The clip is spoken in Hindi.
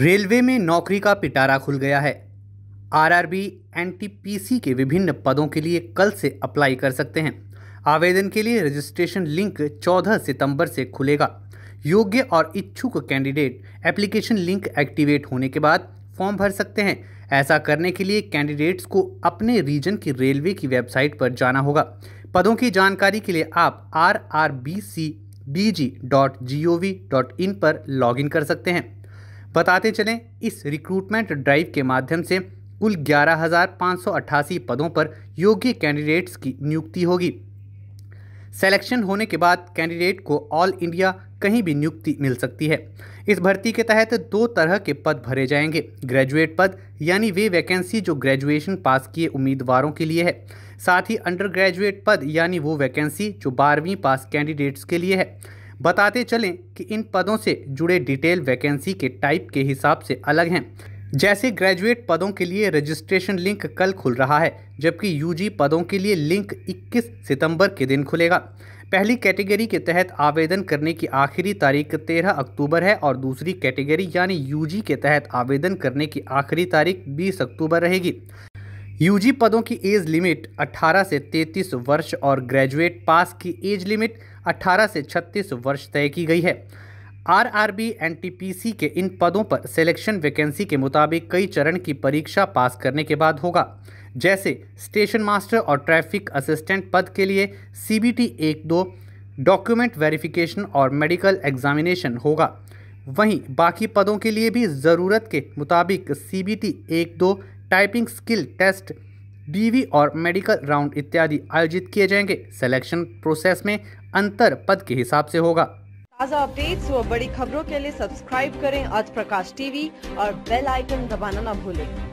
रेलवे में नौकरी का पिटारा खुल गया है आरआरबी एनटीपीसी के विभिन्न पदों के लिए कल से अप्लाई कर सकते हैं आवेदन के लिए रजिस्ट्रेशन लिंक 14 सितंबर से खुलेगा योग्य और इच्छुक कैंडिडेट एप्लीकेशन लिंक एक्टिवेट होने के बाद फॉर्म भर सकते हैं ऐसा करने के लिए कैंडिडेट्स को अपने रीजन की रेलवे की वेबसाइट पर जाना होगा पदों की जानकारी के लिए आप R R B C G dot G O V dot in पर लॉगिन कर सकते हैं बताते चलें इस रिक्रूटमेंट ड्राइव के माध्यम से कुल 11,588 पदों पर योग्य कैंडिडेट्स की नियुक्ति होगी सेलेक्शन होने के बाद कैंडिडेट को ऑल इंडिया कहीं भी नियुक्ति मिल सकती है इस भर्ती के तहत दो तरह के पद भरे जाएंगे ग्रेजुएट पद यानी वे वैकेंसी जो ग्रेजुएशन पास किए उम्मीदवारों के लिए है साथ ही अंडर ग्रेजुएट पद यानी वो वैकेंसी जो बारहवीं पास कैंडिडेट्स के लिए है बताते चलें कि इन पदों से जुड़े डिटेल वैकेंसी के टाइप के हिसाब से अलग हैं जैसे ग्रेजुएट पदों के लिए रजिस्ट्रेशन लिंक कल खुल रहा है जबकि यूजी पदों के लिए लिंक 21 सितंबर के दिन खुलेगा पहली कैटेगरी के तहत आवेदन करने की आखिरी तारीख 13 अक्टूबर है और दूसरी कैटेगरी यानी यूजी के तहत आवेदन करने की आखिरी तारीख 20 अक्टूबर रहेगी यूजी पदों की एज लिमिट 18 से 33 वर्ष और ग्रेजुएट पास की एज लिमिट 18 से 36 वर्ष तय की गई है आरआरबी एनटीपीसी के इन पदों पर सिलेक्शन वैकेंसी के मुताबिक कई चरण की परीक्षा पास करने के बाद होगा जैसे स्टेशन मास्टर और ट्रैफिक असिस्टेंट पद के लिए सीबीटी एक दो डॉक्यूमेंट वेरिफिकेशन और मेडिकल एग्जामिनेशन होगा वहीं बाकी पदों के लिए भी ज़रूरत के मुताबिक सीबीटी एक दो टाइपिंग स्किल टेस्ट डीवी और मेडिकल राउंड इत्यादि आयोजित किए जाएंगे सिलेक्शन प्रोसेस में अंतर पद के हिसाब से होगा ताज़ा अपडेट्स और बड़ी खबरों के लिए सब्सक्राइब करें आज प्रकाश टीवी और बेल आइकन दबाना न भूलें